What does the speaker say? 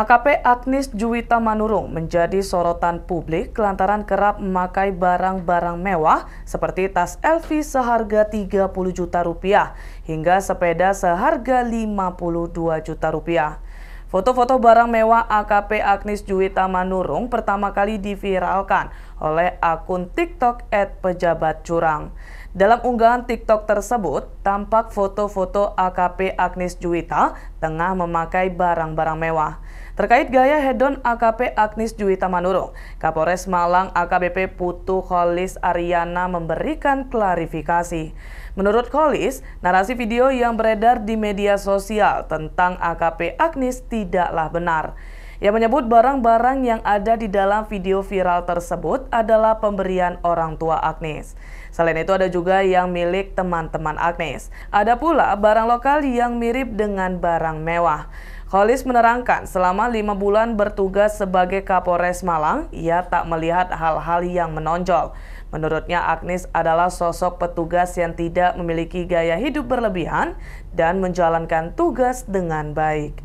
AKP Agnes Juwita Manurung menjadi sorotan publik lantaran kerap memakai barang-barang mewah seperti tas LV seharga 30 juta rupiah hingga sepeda seharga 52 juta rupiah. Foto-foto barang mewah AKP Agnes Juwita Manurung pertama kali diviralkan oleh akun TikTok @pejabatcurang. Dalam unggahan TikTok tersebut, tampak foto-foto AKP Agnes Juwita tengah memakai barang-barang mewah. Terkait gaya hedon AKP Agnes Juwita Manurung, Kapolres Malang AKBP Putu Kholis Ariana memberikan klarifikasi. Menurut Kholis, narasi video yang beredar di media sosial tentang AKP Agnes tidaklah benar. Ia menyebut barang-barang yang ada di dalam video viral tersebut adalah pemberian orang tua Agnes. Selain itu ada juga yang milik teman-teman Agnes. Ada pula barang lokal yang mirip dengan barang mewah. Kholis menerangkan selama lima bulan bertugas sebagai Kapolres Malang, ia tak melihat hal-hal yang menonjol. Menurutnya Agnes adalah sosok petugas yang tidak memiliki gaya hidup berlebihan dan menjalankan tugas dengan baik.